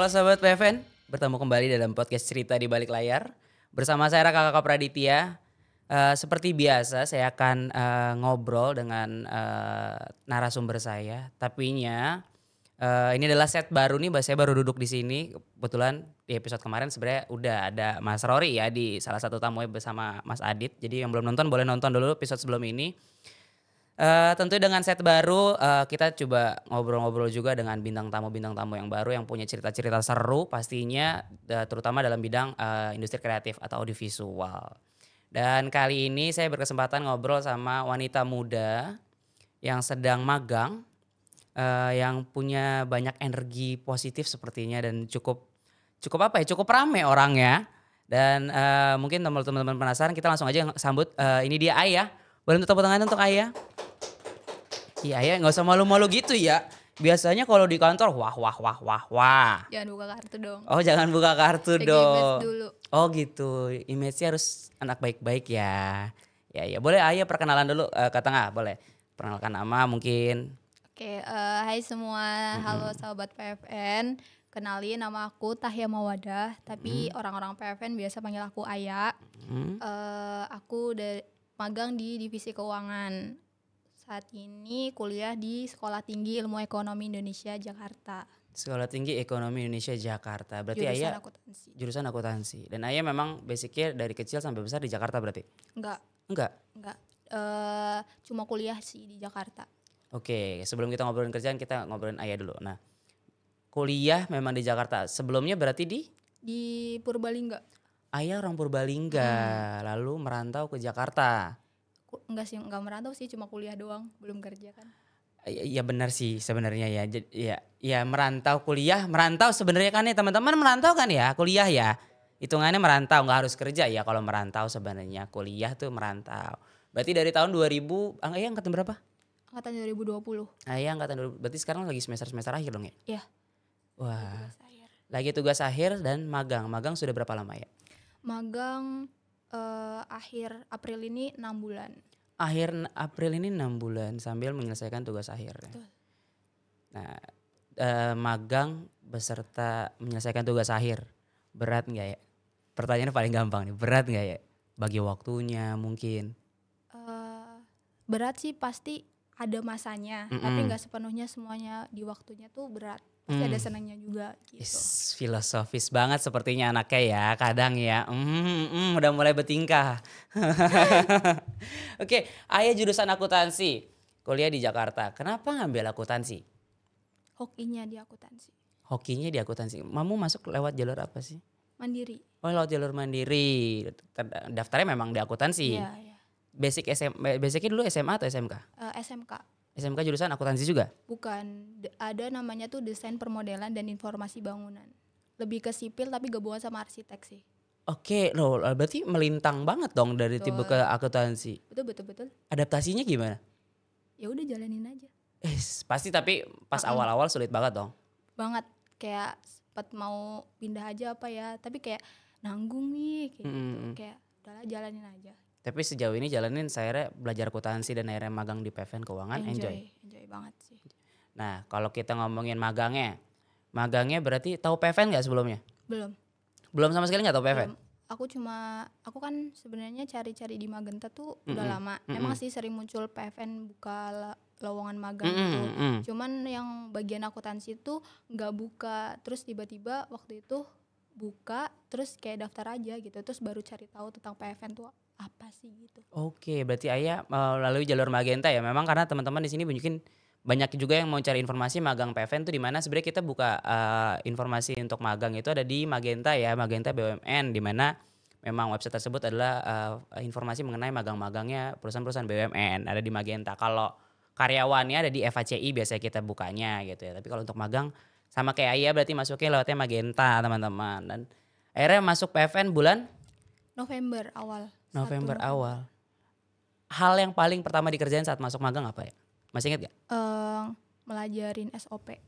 Halo sahabat PFN, bertemu kembali dalam podcast cerita di balik layar bersama saya Raka Kakak Praditya. Uh, seperti biasa saya akan uh, ngobrol dengan uh, narasumber saya. tapi uh, ini adalah set baru nih, saya baru duduk di sini. Kebetulan di episode kemarin sebenarnya udah ada Mas Rory ya di salah satu tamu bersama Mas Adit. Jadi yang belum nonton boleh nonton dulu episode sebelum ini. Uh, eh, tentunya dengan set baru uh, kita coba ngobrol-ngobrol juga dengan bintang tamu-bintang tamu yang baru yang punya cerita-cerita seru pastinya uh, terutama dalam bidang uh, industri kreatif atau audiovisual. Dan kali ini saya berkesempatan ngobrol sama wanita muda yang sedang magang uh, yang punya banyak energi positif sepertinya dan cukup cukup apa ya cukup rame orangnya dan uh, mungkin teman-teman penasaran kita langsung aja sambut uh, ini dia Ayah. Boleh tepuk tangan untuk Ayah. Iya ya, nggak usah malu-malu gitu ya. Biasanya kalau di kantor wah wah wah wah wah. Jangan buka kartu dong. Oh, jangan buka kartu Jaga dong. dulu. Oh, gitu. Image-nya harus anak baik-baik ya. Ya ya, boleh Ayah perkenalan dulu uh, eh, kata nggak boleh. Perkenalkan nama mungkin. Oke, uh, hai semua. Halo sahabat PFN. Kenalin nama aku Tahya Mawadah, tapi hmm orang-orang PFN biasa panggil aku Ayah. Mm-hmm. Uh, eh, aku udah magang di divisi keuangan. Saat ini kuliah di Sekolah Tinggi Ilmu Ekonomi Indonesia Jakarta. Sekolah Tinggi Ekonomi Indonesia Jakarta. Berarti jurusan Ayah akuntansi. jurusan akuntansi. Dan Ayah memang basicnya dari kecil sampai besar di Jakarta berarti? Enggak. Enggak. Enggak. Uh, cuma kuliah sih di Jakarta. Oke, okay. sebelum kita ngobrolin kerjaan kita ngobrolin Ayah dulu. Nah, kuliah memang di Jakarta. Sebelumnya berarti di di Purbalingga. Ayah orang Purbalingga, hmm. lalu merantau ke Jakarta enggak sih enggak merantau sih cuma kuliah doang belum kerja kan Iya benar sih sebenarnya ya. Jadi ya ya merantau kuliah, merantau sebenarnya kan ya teman-teman merantau kan ya, kuliah ya. Hitungannya merantau nggak harus kerja ya kalau merantau sebenarnya kuliah tuh merantau. Berarti dari tahun 2000 angka ya angkatan berapa? Angkatan 2020. Ah iya angkatan 2020. Berarti sekarang lagi semester-semester akhir dong ya? Iya. Wah. lagi tugas akhir dan magang. Magang sudah berapa lama ya? Magang uh, akhir April ini enam bulan. Akhir April ini enam bulan sambil menyelesaikan tugas akhir. Nah, uh, magang beserta menyelesaikan tugas akhir berat nggak ya? Pertanyaannya paling gampang nih, berat nggak ya? Bagi waktunya mungkin. Uh, berat sih pasti ada masanya, mm -mm. tapi nggak sepenuhnya semuanya di waktunya tuh berat pasti hmm. ada senangnya juga gitu. Is, filosofis banget sepertinya anaknya ya kadang ya. Hmm, mm, udah mulai bertingkah. Oke, ayah jurusan akuntansi, kuliah di Jakarta. Kenapa ngambil akuntansi? Hokinya di akuntansi. Hokinya di akuntansi. Mamu masuk lewat jalur apa sih? Mandiri. Oh, lewat jalur mandiri. Daftarnya memang di akuntansi. Iya, iya. Basic SM, eh, basicnya dulu SMA atau SMK? Uh, eh, SMK SMK jurusan akuntansi juga? Bukan, ada namanya tuh desain permodelan dan informasi bangunan. Lebih ke sipil tapi gabungan sama arsitek sih. Oke, okay, loh berarti melintang banget dong dari betul. tipe ke akuntansi. Betul betul betul. Adaptasinya gimana? Ya udah jalanin aja. Eh, pasti tapi pas awal-awal sulit banget dong. Banget, kayak sempat mau pindah aja apa ya, tapi kayak nanggung nih kayak hmm kayak udahlah jalanin aja tapi sejauh ini jalanin saya belajar akuntansi dan akhirnya magang di PVN keuangan enjoy. Enjoy, enjoy banget sih. Nah, kalau kita ngomongin magangnya, magangnya berarti tahu PVN nggak sebelumnya? Belum. Belum sama sekali nggak tahu PVN? Belum. Aku cuma, aku kan sebenarnya cari-cari di Magenta tuh mm -hmm. udah lama. Mm -hmm. Emang sih sering muncul PVN buka lowongan magang mm -hmm. Mm -hmm. Cuman yang bagian akuntansi itu nggak buka. Terus tiba-tiba waktu itu buka terus kayak daftar aja gitu terus baru cari tahu tentang PFN tuh apa sih gitu. Oke, berarti Ayah eh, melalui jalur Magenta ya. Memang karena teman-teman di sini mungkin banyak juga yang mau cari informasi magang Pfn tuh di mana sebenarnya kita buka uh, informasi untuk magang itu ada di Magenta ya, Magenta BUMN di mana memang website tersebut adalah uh, informasi mengenai magang-magangnya perusahaan-perusahaan BUMN ada di Magenta. Kalau karyawannya ada di FACI biasanya kita bukanya gitu ya. Tapi kalau untuk magang sama kayak Ayah berarti masuknya lewatnya Magenta teman-teman. Dan akhirnya masuk Pfn bulan November awal. November Satu. awal. Hal yang paling pertama dikerjain saat masuk magang apa ya? Masih inget gak? Uh, eh, melajarin SOP.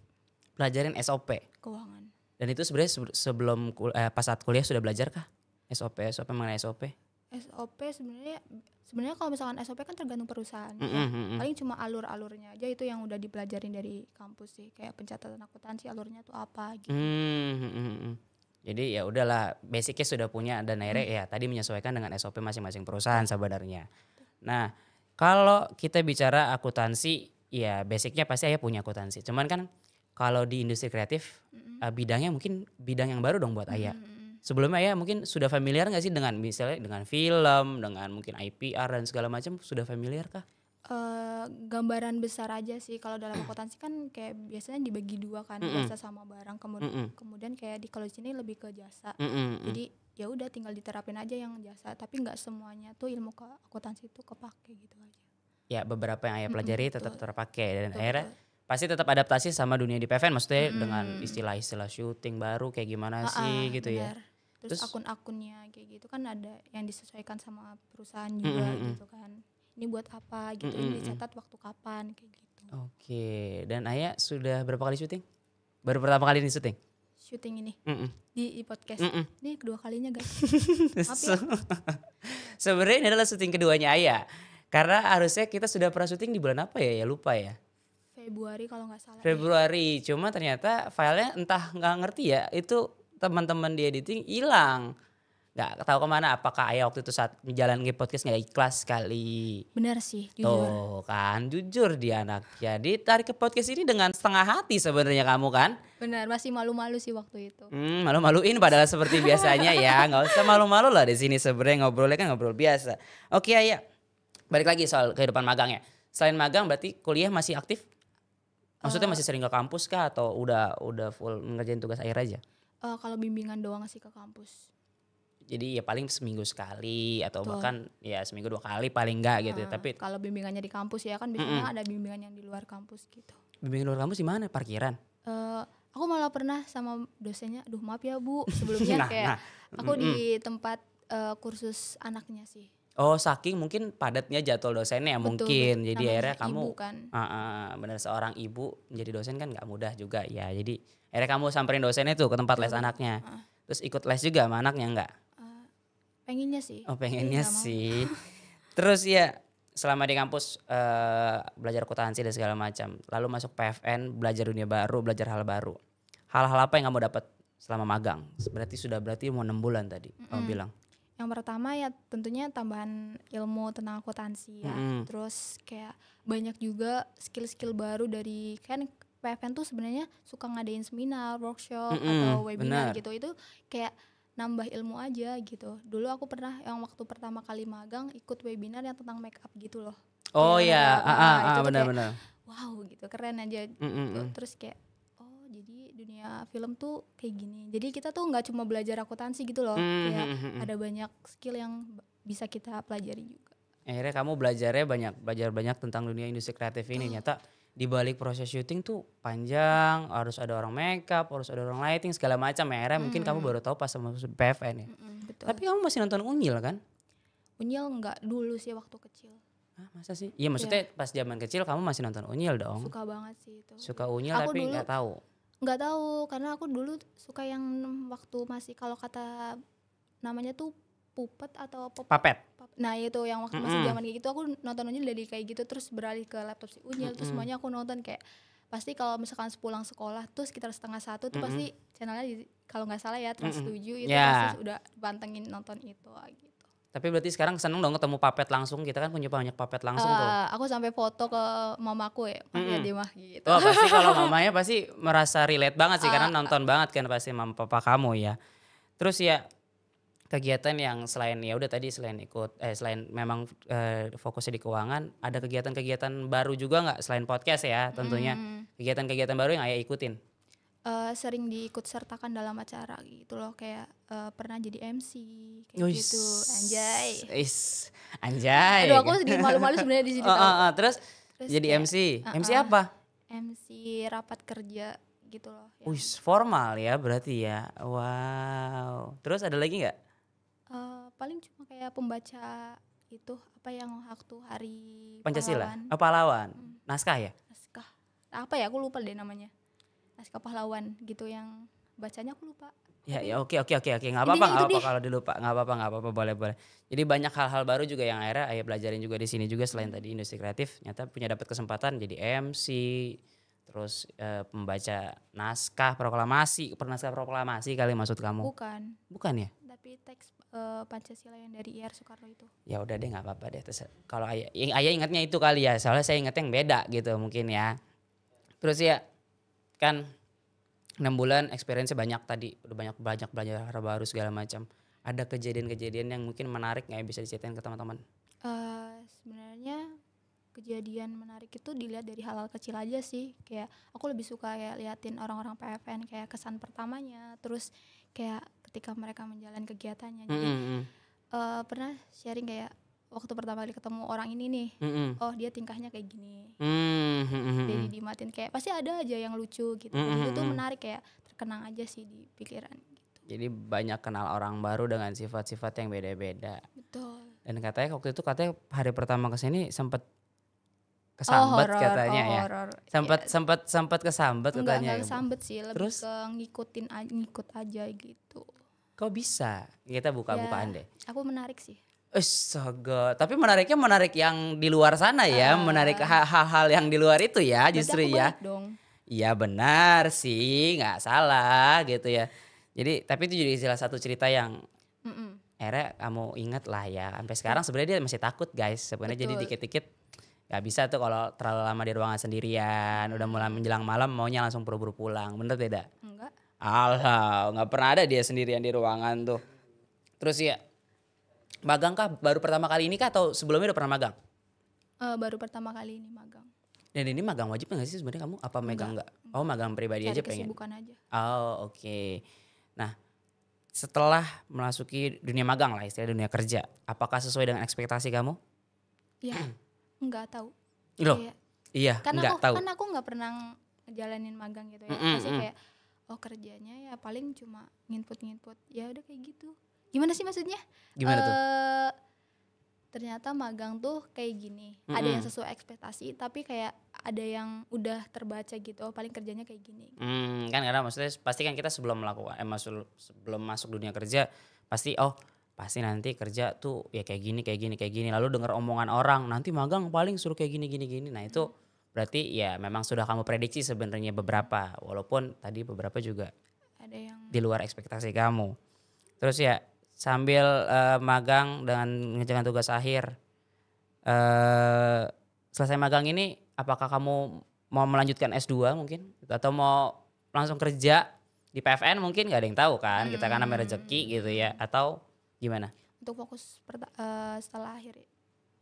Pelajarin SOP. Keuangan. Dan itu sebenarnya sebelum eh, pas saat kuliah sudah belajar kah? SOP, SOP mengenai SOP. SOP sebenarnya sebenarnya kalau misalkan SOP kan tergantung perusahaan. Mm -hmm, ya. Paling cuma alur-alurnya aja itu yang udah dipelajarin dari kampus sih. Kayak pencatatan akuntansi alurnya tuh apa gitu. Mm -hmm. hmm, hmm, hmm. Jadi ya udahlah basicnya sudah punya dan akhirnya hmm. ya tadi menyesuaikan dengan SOP masing-masing perusahaan sebenarnya. Nah kalau kita bicara akuntansi ya basicnya pasti ayah punya akuntansi. Cuman kan kalau di industri kreatif mm -hmm. bidangnya mungkin bidang yang baru dong buat ayah. Mm -hmm sebelumnya ayah mungkin sudah familiar nggak sih dengan misalnya dengan film, dengan mungkin IPR dan segala macam sudah familiar kah? gambaran besar aja sih kalau dalam akuntansi kan kayak biasanya dibagi dua kan mm -mm. jasa sama barang kemudian mm -mm. kemudian kayak di kalau di sini lebih ke jasa mm -mm. jadi ya udah tinggal diterapin aja yang jasa tapi nggak semuanya tuh ilmu ke akuntansi itu kepake gitu aja ya beberapa yang ayah pelajari mm -mm, tetap terpakai dan betul, akhirnya betul pasti tetap adaptasi sama dunia di pvn maksudnya hmm. dengan istilah-istilah syuting baru kayak gimana ah, sih ah, gitu ya. benar. ya terus, akun-akunnya kayak gitu kan ada yang disesuaikan sama perusahaan juga hmm, gitu kan ini buat apa gitu mm -hmm. ini dicatat waktu kapan kayak gitu oke okay. dan Ayah sudah berapa kali syuting baru pertama kali ini syuting syuting ini mm -mm. di, e podcast mm -mm. ini kedua kalinya guys ya sebenarnya ini adalah syuting keduanya Ayah karena harusnya kita sudah pernah syuting di bulan apa ya ya lupa ya Februari kalau nggak salah Februari ya. cuma ternyata filenya entah nggak ngerti ya itu teman-teman di editing hilang nggak tahu kemana apakah ayah waktu itu saat menjalani podcast nggak ikhlas sekali benar sih jujur tuh kan jujur dia anak jadi tarik ke podcast ini dengan setengah hati sebenarnya kamu kan benar masih malu-malu sih waktu itu hmm, malu-maluin padahal seperti biasanya ya nggak usah malu-malu lah di sini sebenarnya ngobrolnya kan ngobrol biasa oke ayah balik lagi soal kehidupan magangnya selain magang berarti kuliah masih aktif maksudnya eh. masih sering ke kampus kah atau udah udah full ngerjain tugas akhir aja uh, kalau bimbingan doang sih ke kampus. Jadi ya paling seminggu sekali atau Betul. bahkan ya seminggu dua kali paling enggak gitu. Ya. Nah, Tapi kalau bimbingannya di kampus ya kan biasanya mm -mm. ada bimbingan yang di luar kampus gitu. Bimbingan luar kampus di mana? Parkiran? Uh, aku malah pernah sama dosennya, duh maaf ya bu sebelumnya nah, kayak nah. aku mm -mm. di tempat uh, kursus anaknya sih. Oh saking mungkin padatnya jadwal dosennya ya mungkin jadi akhirnya kamu kan. uh, uh, benar seorang ibu menjadi dosen kan nggak mudah juga ya jadi akhirnya kamu samperin dosennya tuh ke tempat betul. les anaknya uh. terus ikut les juga sama anaknya nggak? pengennya sih oh pengennya sih terus ya selama di kampus uh, belajar akuntansi dan segala macam lalu masuk PFN belajar dunia baru belajar hal baru hal-hal apa yang kamu dapat selama magang berarti sudah berarti mau enam bulan tadi mm -hmm. kamu bilang yang pertama ya tentunya tambahan ilmu tentang akuntansi ya mm. terus kayak banyak juga skill-skill baru dari kan PFN tuh sebenarnya suka ngadain seminar workshop mm -hmm. atau webinar Bener. gitu itu kayak nambah ilmu aja gitu. Dulu aku pernah yang waktu pertama kali magang ikut webinar yang tentang make up gitu loh. Oh iya, ya? ah, ah, nah, ah benar-benar. Wow gitu, keren aja. Mm gitu. -mm. Gitu. Terus kayak oh jadi dunia film tuh kayak gini. Jadi kita tuh nggak cuma belajar akuntansi gitu loh, mm -hmm. kayak mm, mm, ada banyak skill yang bisa kita pelajari juga. Akhirnya kamu belajarnya banyak, belajar banyak tentang dunia industri kreatif ini. Oh. Nyata di balik proses syuting tuh panjang, harus ada orang makeup, harus ada orang lighting segala macam ya. Akhirnya mungkin kamu baru tahu pas sama PFN ya. betul. Tapi kamu masih nonton Unyil kan? Unyil enggak dulu sih waktu kecil. Hah, masa sih? Iya maksudnya yeah. pas zaman kecil kamu masih nonton Unyil dong. Suka banget sih itu. Suka Unyil aku tapi nggak tahu. Nggak tahu karena aku dulu suka yang waktu masih kalau kata namanya tuh puppet atau apa? Papet. Nah itu yang waktu masih zaman kayak gitu aku nonton aja dari kayak gitu terus beralih ke laptop si Unyil mm -hmm. terus semuanya aku nonton kayak pasti kalau misalkan sepulang sekolah tuh sekitar setengah satu tuh mm -hmm. pasti channelnya kalau nggak salah ya Trans mm -hmm. itu yeah. pasti udah bantengin nonton itu ah, gitu. Tapi berarti sekarang seneng dong ketemu papet langsung. Kita kan punya banyak papet langsung uh, tuh. Eh, aku sampai foto ke mamaku ya, mm-hmm. dia gitu. Oh, pasti kalau mamanya pasti merasa relate banget sih uh, karena ah, nonton uh, banget kan pasti mama papa kamu ya. Terus ya kegiatan yang selain ya udah tadi selain ikut eh selain memang eh, fokusnya di keuangan ada kegiatan-kegiatan baru juga nggak selain podcast ya tentunya kegiatan hmm. kegiatan-kegiatan baru yang ayah ikutin uh, sering diikut sertakan dalam acara gitu loh kayak uh, pernah jadi MC kayak Uish. gitu anjay Is, anjay aduh aku sedih malu-malu sebenarnya di situ oh, oh, oh. terus, terus jadi kayak, MC uh, MC apa MC rapat kerja gitu loh ya. Uish, formal ya berarti ya wow terus ada lagi nggak paling cuma kayak pembaca itu apa yang waktu hari Pancasila pahlawan. apa oh, lawan hmm. naskah ya naskah apa ya aku lupa deh namanya naskah pahlawan gitu yang bacanya aku lupa ya ya oke oke oke oke nggak apa-apa nggak apa kalau dilupa nggak apa-apa nggak apa-apa boleh boleh jadi banyak hal-hal baru juga yang akhirnya ayah pelajarin juga di sini juga selain hmm. tadi industri kreatif nyata punya dapat kesempatan jadi MC terus e, pembaca naskah proklamasi pernah naskah proklamasi kali maksud kamu bukan bukan ya tapi teks uh, Pancasila yang dari IR Soekarno itu. Ya udah deh nggak apa-apa deh. kalau ayah, ayah ingatnya itu kali ya, soalnya saya ingatnya yang beda gitu mungkin ya. Terus ya kan enam bulan experience banyak tadi, udah banyak banyak belajar baru segala macam. Ada kejadian-kejadian yang mungkin menarik nggak yang bisa diceritain ke teman-teman? Uh, sebenarnya kejadian menarik itu dilihat dari hal-hal kecil aja sih kayak aku lebih suka kayak liatin orang-orang PFN kayak kesan pertamanya terus kayak ketika mereka menjalani kegiatannya jadi mm -hmm. uh, pernah sharing kayak waktu pertama kali ketemu orang ini nih mm -hmm. oh dia tingkahnya kayak gini mm -hmm. jadi mm. dimatin kayak pasti ada aja yang lucu gitu mm -hmm. itu tuh menarik kayak terkenang aja sih di pikiran gitu. jadi banyak kenal orang baru dengan sifat-sifat yang beda-beda betul dan katanya waktu itu katanya hari pertama kesini sempet oh, kesambet oh, horror, katanya oh, ya. Sempat ya. sempat sempat kesambet enggak, katanya. Ya, kesambet sih, lebih Terus? ke ngikutin ngikut aja gitu. Kok bisa? Kita buka-bukaan ya, deh. Aku menarik sih. Astaga, tapi menariknya menarik yang di luar sana ya, uh, menarik hal-hal yang di luar itu ya justru ya. Iya benar sih, nggak salah gitu ya. Jadi tapi itu jadi salah satu cerita yang mm -mm. era kamu ah, ingat lah ya. Sampai sekarang sebenarnya dia masih takut guys. Sebenarnya jadi dikit-dikit nggak bisa tuh kalau terlalu lama di ruangan sendirian, udah mulai menjelang malam maunya langsung buru-buru pulang, bener tidak? Alah, nggak pernah ada dia sendirian di ruangan tuh. Terus ya, magang kah baru pertama kali ini kah atau sebelumnya udah pernah magang? Uh, baru pertama kali ini magang. Dan ini magang wajib nggak sih sebenarnya kamu? Apa megang nggak? Oh magang pribadi Cari aja pengen. Bukan aja. Oh oke. Okay. Nah setelah memasuki dunia magang lah istilah dunia kerja, apakah sesuai dengan ekspektasi kamu? Iya. nggak tahu. Loh, kayak, iya. Karena enggak aku, tahu. Karena aku nggak pernah jalanin magang gitu ya. Mm -mm, Masih kayak oh kerjanya ya paling cuma nginput-nginput ya udah kayak gitu gimana sih maksudnya gimana uh, tuh eh, ternyata magang tuh kayak gini mm -hmm. ada yang sesuai ekspektasi tapi kayak ada yang udah terbaca gitu oh paling kerjanya kayak gini mm, kan karena maksudnya pasti kan kita sebelum melakukan eh masuk sebelum masuk dunia kerja pasti oh pasti nanti kerja tuh ya kayak gini kayak gini kayak gini lalu dengar omongan orang nanti magang paling suruh kayak gini gini gini nah itu mm. Berarti ya memang sudah kamu prediksi sebenarnya beberapa, walaupun tadi beberapa juga ada yang di luar ekspektasi kamu. Terus ya sambil uh, magang dengan mengerjakan tugas akhir, uh, selesai magang ini apakah kamu mau melanjutkan S2 mungkin atau mau langsung kerja di PFN mungkin nggak ada yang tahu kan hmm. kita kan namanya hmm. rezeki gitu ya atau gimana? Untuk fokus uh, setelah akhir ya.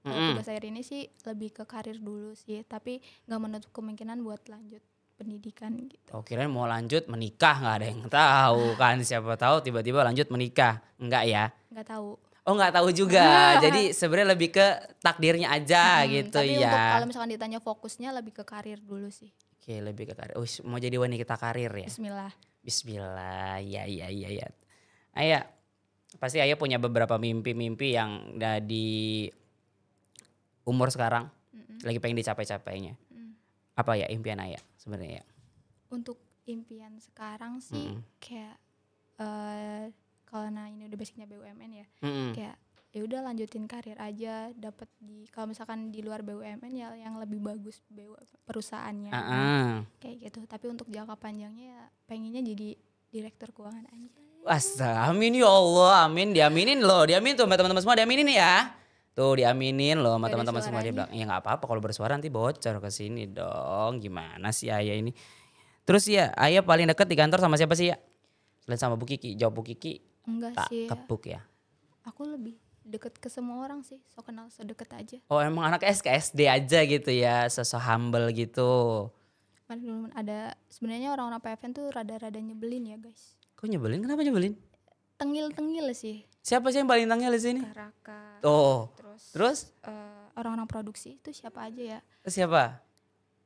Mm -hmm. Tugas akhir ini sih lebih ke karir dulu sih, tapi nggak menutup kemungkinan buat lanjut pendidikan gitu. Oh kirain mau lanjut menikah nggak ada yang tahu kan siapa tahu tiba-tiba lanjut menikah nggak ya? Nggak tahu. Oh nggak tahu juga. Jadi sebenarnya lebih ke takdirnya aja hmm, gitu tapi ya. Tapi kalau misalkan ditanya fokusnya lebih ke karir dulu sih. Oke lebih ke karir. Oh, mau jadi wanita karir ya? Bismillah. Bismillah. Ya ya ya ya. Ayah pasti Ayah punya beberapa mimpi-mimpi yang dari umur sekarang mm-hmm. lagi pengen dicapai-capainya mm. apa ya impian ayah sebenarnya ya untuk impian sekarang sih mm-hmm. kayak uh, kalau nah ini udah basicnya BUMN ya mm-hmm. kayak ya udah lanjutin karir aja dapat di kalau misalkan di luar BUMN ya yang lebih bagus BU, perusahaannya uh-uh. kayak gitu tapi untuk jangka panjangnya ya pengennya jadi direktur keuangan aja Astaga, amin ya Allah, amin, diaminin loh, diamin tuh teman-teman semua, diaminin ya. Tuh diaminin loh sama teman-teman semua dia bilang, "Ya nggak apa-apa kalau bersuara nanti bocor ke sini dong. Gimana sih Ayah ini?" Terus ya, Ayah paling deket di kantor sama siapa sih ya? Selain sama Bu Kiki, jawab Bu Kiki. Enggak tak sih. Ya. Kebuk ya. Aku lebih deket ke semua orang sih, so kenal so deket aja. Oh emang anak SKSD aja gitu ya, so, humble gitu. kan ada sebenarnya orang-orang PFN tuh rada-rada nyebelin ya guys. Kok nyebelin? Kenapa nyebelin? Tengil-tengil sih. Siapa sih yang paling tangnya di sini? Raka. Oh. Terus? Terus? Eh, orang-orang produksi itu siapa aja ya? Terus siapa?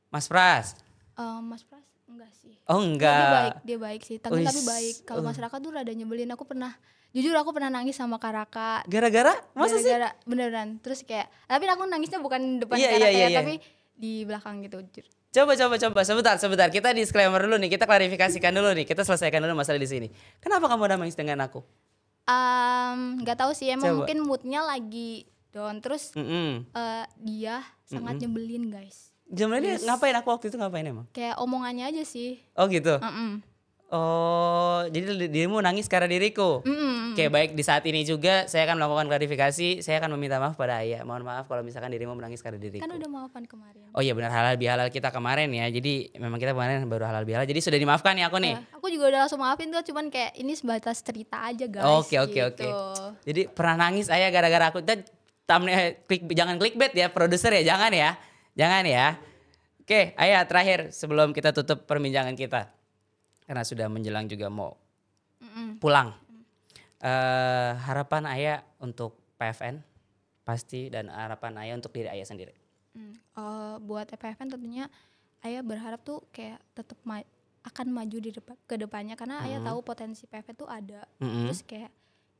Mas Pras. Uh, Mas Pras enggak sih. Oh enggak. Dia baik, dia baik sih. Tapi tapi baik. Kalau Mas eh. Raka tuh rada nyebelin. Aku pernah jujur aku pernah nangis sama Karaka. Gara-gara? Masa gara -gara, sih? Gara beneran. Terus kayak tapi aku nangisnya bukan depan yeah, Karaka iya, yeah, yeah, yeah. tapi di belakang gitu. Coba coba coba sebentar sebentar kita disclaimer dulu nih kita klarifikasikan dulu nih kita selesaikan dulu masalah di sini. Kenapa kamu udah nangis dengan aku? nggak um, tahu sih emang Coba. mungkin moodnya lagi down terus mm -hmm. uh, dia sangat mm -hmm. nyebelin guys. Nyebelin yes. ngapain aku waktu itu ngapain emang? Kayak omongannya aja sih. Oh gitu. Mm -mm. Oh, jadi dirimu nangis karena diriku. Mm -hmm. Oke, baik di saat ini juga saya akan melakukan klarifikasi. Saya akan meminta maaf pada ayah. Mohon maaf kalau misalkan dirimu menangis karena diriku. Kan udah maafan kemarin. Oh iya benar halal bihalal kita kemarin ya. Jadi memang kita kemarin baru halal bihalal. Jadi sudah dimaafkan ya aku nih. Ya, aku juga udah langsung maafin tuh, cuman kayak ini sebatas cerita aja guys. Oke oke oke. Gitu. Jadi pernah nangis ayah gara-gara aku. Dan thumbnail eh, klik jangan clickbait ya produser ya jangan ya. Jangan ya. Oke, ayah terakhir sebelum kita tutup perbincangan kita karena sudah menjelang juga mau Mm-mm. pulang. Uh, harapan ayah untuk PFN pasti dan harapan ayah untuk diri ayah sendiri. Mm. Uh, buat PFN tentunya ayah berharap tuh kayak tetap ma- akan maju di depan ke depannya karena mm-hmm. ayah tahu potensi PFN tuh ada. Mm-hmm. Terus kayak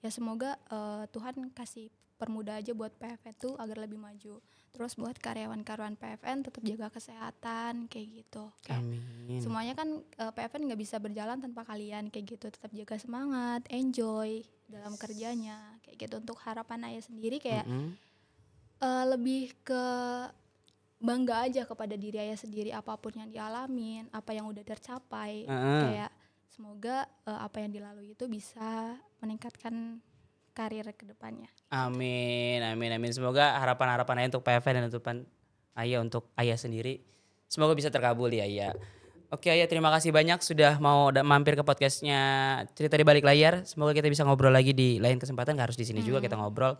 ya semoga uh, Tuhan kasih permudah aja buat PFN tuh agar lebih maju. Terus buat karyawan-karyawan PFN tetap jaga kesehatan kayak gitu. Kayak Amin. Semuanya kan uh, eh, PFN nggak bisa berjalan tanpa kalian kayak gitu. Tetap jaga semangat, enjoy dalam kerjanya kayak gitu. Untuk harapan ayah sendiri kayak mm -hmm. uh, lebih ke bangga aja kepada diri ayah sendiri apapun yang dialamin, apa yang udah tercapai. Uh -huh. Kayak semoga uh, apa yang dilalui itu bisa meningkatkan karir kedepannya. Amin, amin, amin. Semoga harapan-harapan ayah untuk PFN dan untuk ayah untuk ayah sendiri semoga bisa terkabul ya ayah. Oke ayah terima kasih banyak sudah mau mampir ke podcastnya cerita di balik layar. Semoga kita bisa ngobrol lagi di lain kesempatan. Gak harus di sini hmm. juga kita ngobrol.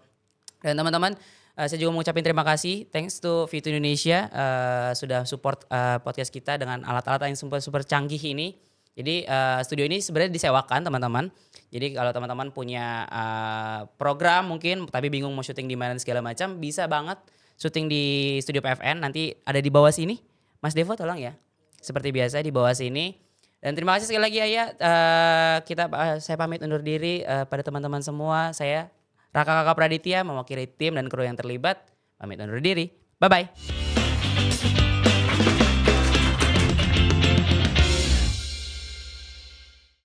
Dan teman-teman uh, saya juga mau ucapin terima kasih. Thanks to Fitu Indonesia uh, sudah support uh, podcast kita dengan alat-alat yang super super canggih ini. Jadi uh, studio ini sebenarnya disewakan teman-teman. Jadi kalau teman-teman punya uh, program mungkin tapi bingung mau syuting di mana segala macam, bisa banget syuting di studio PFN nanti ada di bawah sini. Mas Devo tolong ya. Seperti biasa di bawah sini. Dan terima kasih sekali lagi Ayah. Uh, kita uh, saya pamit undur diri uh, pada teman-teman semua. Saya Raka Kakak Praditya mewakili tim dan kru yang terlibat. Pamit undur diri. Bye bye.